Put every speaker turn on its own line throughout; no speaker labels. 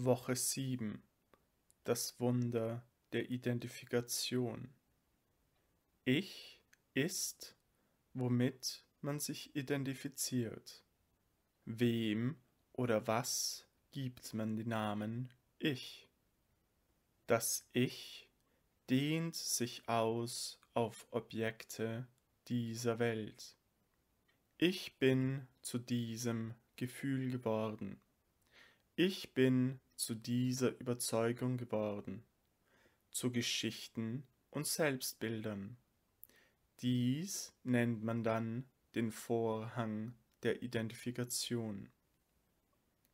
Woche 7 Das Wunder der Identifikation Ich ist, womit man sich identifiziert. Wem oder was gibt man den Namen Ich? Das Ich dehnt sich aus auf Objekte dieser Welt. Ich bin zu diesem Gefühl geworden. Ich bin zu dieser Überzeugung geworden, zu Geschichten und Selbstbildern. Dies nennt man dann den Vorhang der Identifikation.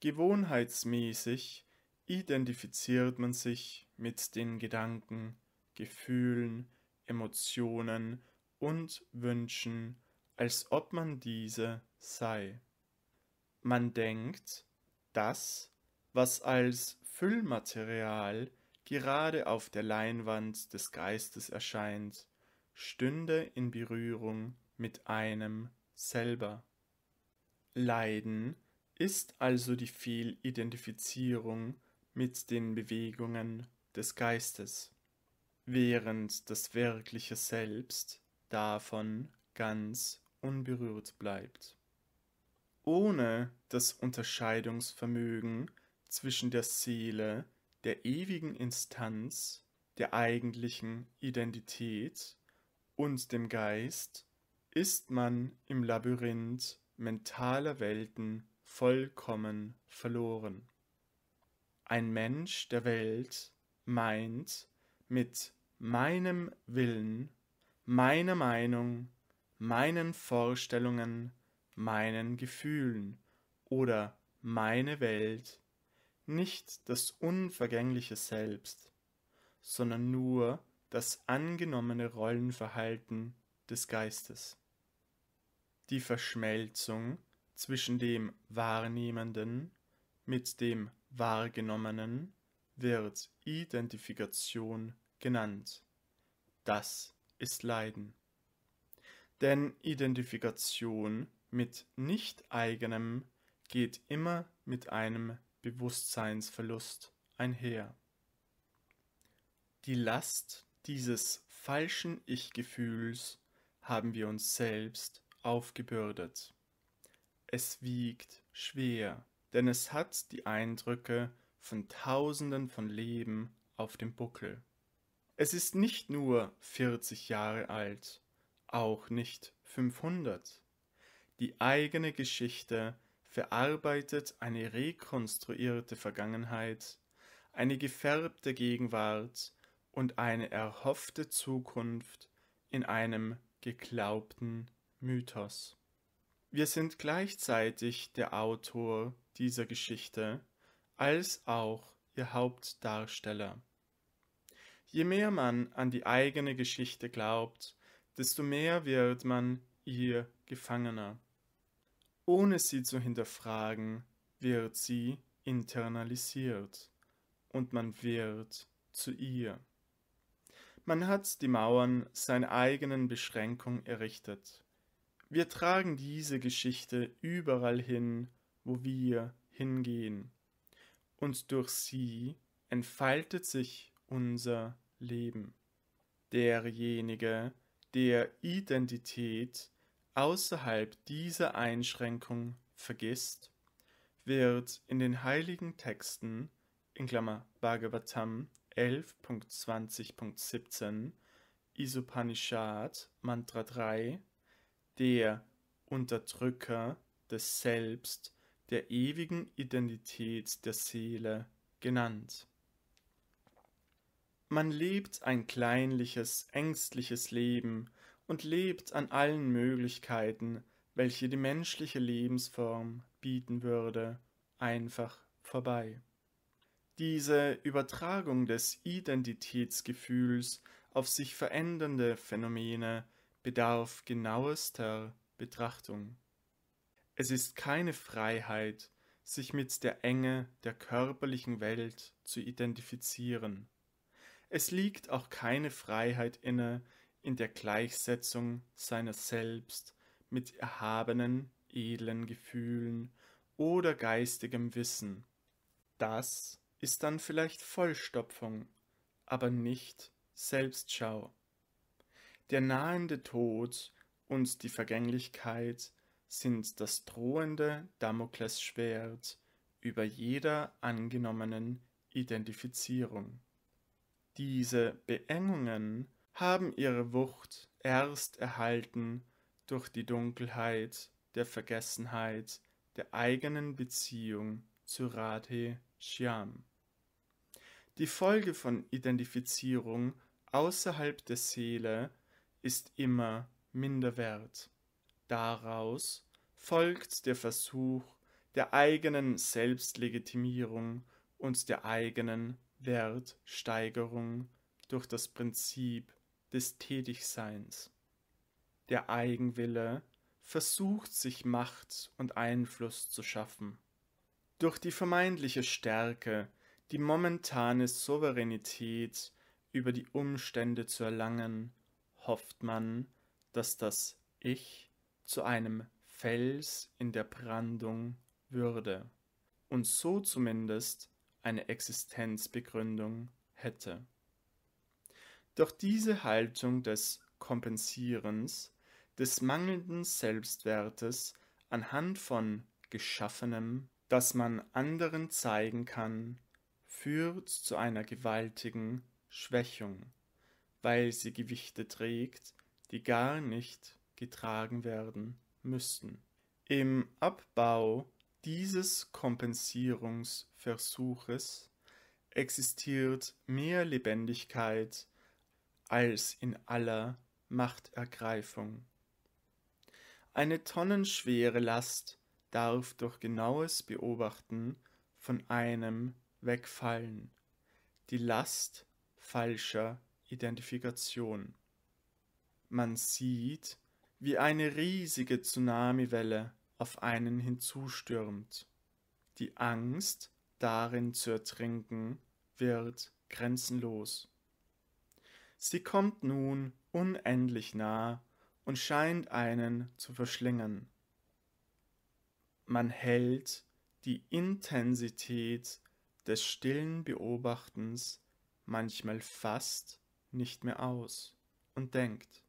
Gewohnheitsmäßig identifiziert man sich mit den Gedanken, Gefühlen, Emotionen und Wünschen, als ob man diese sei. Man denkt, das was als Füllmaterial gerade auf der Leinwand des Geistes erscheint, stünde in Berührung mit einem selber. Leiden ist also die Fehlidentifizierung mit den Bewegungen des Geistes, während das wirkliche Selbst davon ganz unberührt bleibt. Ohne das Unterscheidungsvermögen zwischen der Seele, der ewigen Instanz, der eigentlichen Identität und dem Geist ist man im Labyrinth mentaler Welten vollkommen verloren. Ein Mensch der Welt meint mit meinem Willen, meiner Meinung, meinen Vorstellungen, meinen Gefühlen oder meine Welt nicht das unvergängliche Selbst, sondern nur das angenommene Rollenverhalten des Geistes. Die Verschmelzung zwischen dem Wahrnehmenden mit dem Wahrgenommenen wird Identifikation genannt. Das ist Leiden. Denn Identifikation mit nicht eigenem geht immer mit einem Bewusstseinsverlust einher. Die Last dieses falschen Ich-Gefühls haben wir uns selbst aufgebürdet. Es wiegt schwer, denn es hat die Eindrücke von Tausenden von Leben auf dem Buckel. Es ist nicht nur 40 Jahre alt, auch nicht 500. Die eigene Geschichte verarbeitet eine rekonstruierte Vergangenheit, eine gefärbte Gegenwart und eine erhoffte Zukunft in einem geglaubten Mythos. Wir sind gleichzeitig der Autor dieser Geschichte als auch ihr Hauptdarsteller. Je mehr man an die eigene Geschichte glaubt, desto mehr wird man ihr Gefangener. Ohne sie zu hinterfragen, wird sie internalisiert und man wird zu ihr. Man hat die Mauern seiner eigenen Beschränkung errichtet. Wir tragen diese Geschichte überall hin, wo wir hingehen. Und durch sie entfaltet sich unser Leben. Derjenige, der Identität außerhalb dieser Einschränkung vergisst, wird in den heiligen Texten in Klammer Bhagavatam 11.20.17, Isopanishad Mantra 3, der Unterdrücker des Selbst, der ewigen Identität der Seele genannt. Man lebt ein kleinliches, ängstliches Leben und lebt an allen Möglichkeiten, welche die menschliche Lebensform bieten würde, einfach vorbei. Diese Übertragung des Identitätsgefühls auf sich verändernde Phänomene bedarf genauester Betrachtung. Es ist keine Freiheit, sich mit der Enge der körperlichen Welt zu identifizieren. Es liegt auch keine Freiheit inne, in der Gleichsetzung seiner Selbst mit erhabenen, edlen Gefühlen oder geistigem Wissen. Das ist dann vielleicht Vollstopfung, aber nicht Selbstschau. Der nahende Tod und die Vergänglichkeit sind das drohende Damoklesschwert über jeder angenommenen Identifizierung. Diese Beengungen haben ihre Wucht erst erhalten durch die Dunkelheit der Vergessenheit der eigenen Beziehung zu Radhe Shyam. Die Folge von Identifizierung außerhalb der Seele ist immer minderwert. Daraus folgt der Versuch der eigenen Selbstlegitimierung und der eigenen Wertsteigerung durch das Prinzip des Tätigseins. Der Eigenwille versucht sich Macht und Einfluss zu schaffen. Durch die vermeintliche Stärke, die momentane Souveränität über die Umstände zu erlangen, hofft man, dass das Ich zu einem Fels in der Brandung würde und so zumindest eine Existenzbegründung hätte. Doch diese Haltung des Kompensierens, des mangelnden Selbstwertes anhand von Geschaffenem, das man anderen zeigen kann, führt zu einer gewaltigen Schwächung, weil sie Gewichte trägt, die gar nicht getragen werden müssten. Im Abbau dieses Kompensierungsversuches existiert mehr Lebendigkeit als in aller Machtergreifung. Eine tonnenschwere Last darf durch genaues Beobachten von einem wegfallen. Die Last falscher Identifikation. Man sieht, wie eine riesige Tsunamiwelle auf einen hinzustürmt. Die Angst, darin zu ertrinken, wird grenzenlos. Sie kommt nun unendlich nah und scheint einen zu verschlingen. Man hält die Intensität des stillen Beobachtens manchmal fast nicht mehr aus und denkt,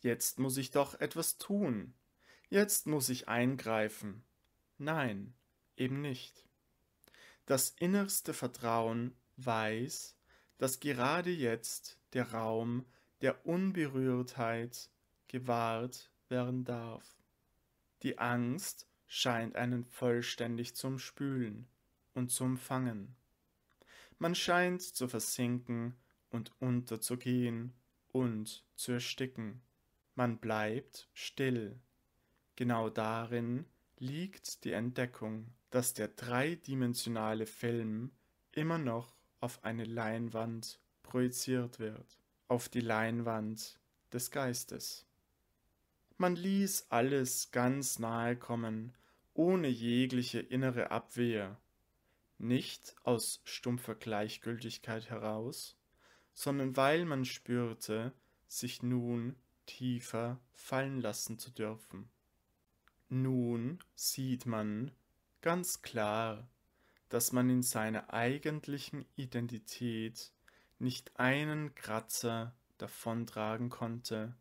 jetzt muss ich doch etwas tun, jetzt muss ich eingreifen. Nein, eben nicht. Das innerste Vertrauen weiß, dass gerade jetzt der Raum der Unberührtheit gewahrt werden darf. Die Angst scheint einen vollständig zum Spülen und zum Fangen. Man scheint zu versinken und unterzugehen und zu ersticken. Man bleibt still. Genau darin liegt die Entdeckung, dass der dreidimensionale Film immer noch auf eine Leinwand projiziert wird, auf die Leinwand des Geistes. Man ließ alles ganz nahe kommen, ohne jegliche innere Abwehr, nicht aus stumpfer Gleichgültigkeit heraus, sondern weil man spürte, sich nun tiefer fallen lassen zu dürfen. Nun sieht man ganz klar dass man in seiner eigentlichen Identität nicht einen Kratzer davontragen konnte,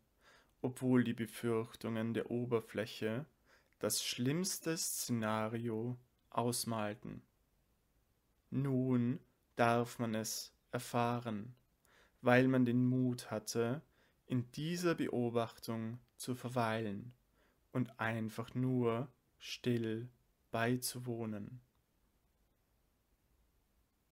obwohl die Befürchtungen der Oberfläche das schlimmste Szenario ausmalten. Nun darf man es erfahren, weil man den Mut hatte, in dieser Beobachtung zu verweilen und einfach nur still beizuwohnen.